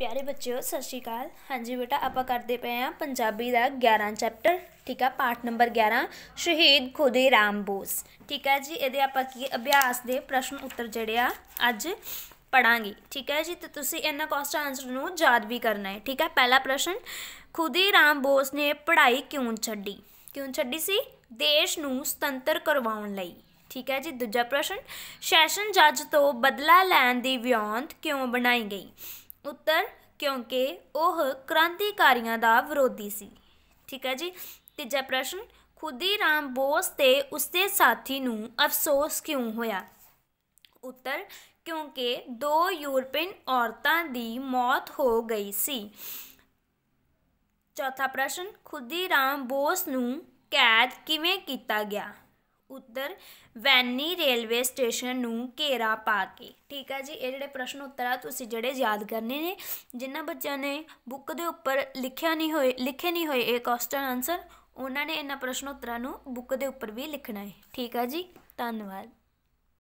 ਪਿਆਰੇ ਬੱਚਿਓ ਸਤਿ ਸ਼੍ਰੀ ਅਕਾਲ ਹਾਂਜੀ ਬੇਟਾ ਆਪਾਂ ਕਰਦੇ ਪਏ ਆ ਪੰਜਾਬੀ ਦਾ 11 ਚੈਪਟਰ ਠੀਕ ਆ ਪਾਠ ਨੰਬਰ 11 ਸ਼ਹੀਦ ਖੁਦੇ ਰਾਮ ਬੋਸ ਠੀਕ ਆ ਜੀ ਇਹਦੇ ਆਪਾਂ ਕੀ ਅਭਿਆਸ ਦੇ ਪ੍ਰਸ਼ਨ ਉੱਤਰ ਜਿਹੜੇ ਆ ਅੱਜ ਪੜਾਂਗੇ ਠੀਕ ਹੈ ਜੀ ਤੇ ਤੁਸੀਂ ਇਹਨਾਂ ਕੁਐਸਚਨ ਆਨਸਰ ਨੂੰ ਯਾਦ ਵੀ ਕਰਨਾ ਹੈ ਠੀਕ ਹੈ ਪਹਿਲਾ ਪ੍ਰਸ਼ਨ ਖੁਦੇ ਰਾਮ ਬੋਸ ਨੇ ਪੜ੍ਹਾਈ ਕਿਉਂ ਛੱਡੀ ਕਿਉਂ ਛੱਡੀ ਸੀ ਦੇਸ਼ ਨੂੰ ਸੁਤੰਤਰ ਕਰਵਾਉਣ ਲਈ ਠੀਕ ਹੈ ਜੀ ਦੂਜਾ ਪ੍ਰਸ਼ਨ ਸੈਸ਼ਨ ਜੱਜ ਤੋਂ ਬਦਲਾ ਲੈਣ ਦੀ ਵਿਉਂਤ ਕਿਉਂ ਬਣਾਈ ਗਈ ਉੱਤਰ ਕਿਉਂਕਿ ਉਹ ਕ੍ਰਾਂਤੀਕਾਰੀਆਂ ਦਾ ਵਿਰੋਧੀ ਸੀ ਠੀਕ ਹੈ ਜੀ ਤੀਜਾ ਪ੍ਰਸ਼ਨ ਖੁਦੀ ਰਾਮ ਬੋਸ ਤੇ ਉਸਦੇ ਸਾਥੀ ਨੂੰ ਅਫਸੋਸ ਕਿਉਂ ਹੋਇਆ ਉੱਤਰ ਕਿਉਂਕਿ ਦੋ ਯੂਰਪੀਨ ਔਰਤਾਂ ਦੀ ਮੌਤ ਹੋ ਗਈ ਸੀ ਚੌਥਾ ਪ੍ਰਸ਼ਨ ਖੁਦੀ ਰਾਮ ਬੋਸ ਨੂੰ ਕੈਦ ਕਿਵੇਂ ਕੀਤਾ ਗਿਆ ਉੱਤਰ ਵੈਨੀ ਰੇਲਵੇ ਸਟੇਸ਼ਨ ਨੂੰ ਘੇਰਾ ਪਾ ਕੇ ਠੀਕ ਹੈ ਜੀ ਇਹ ਜਿਹੜੇ ਪ੍ਰਸ਼ਨ ਉੱਤਰ ਆ ਤੁਸੀਂ ਜਿਹੜੇ ਯਾਦ ਕਰਨੇ ਨੇ ਜਿਨ੍ਹਾਂ ਬੱਚਿਆਂ ਨੇ ਬੁੱਕ ਦੇ ਉੱਪਰ ਲਿਖਿਆ ਨਹੀਂ ਹੋਏ ਲਿਖੇ ਨਹੀਂ ਹੋਏ ਇਹ ਕੁਐਸਚਨ ਆਨਸਰ ਉਹਨਾਂ ਨੇ ਇਹਨਾਂ ਪ੍ਰਸ਼ਨ ਉੱਤਰਾਂ ਨੂੰ ਬੁੱਕ ਦੇ ਉੱਪਰ ਵੀ ਲਿਖਣਾ ਹੈ ਠੀਕ ਹੈ ਜੀ ਧੰਨਵਾਦ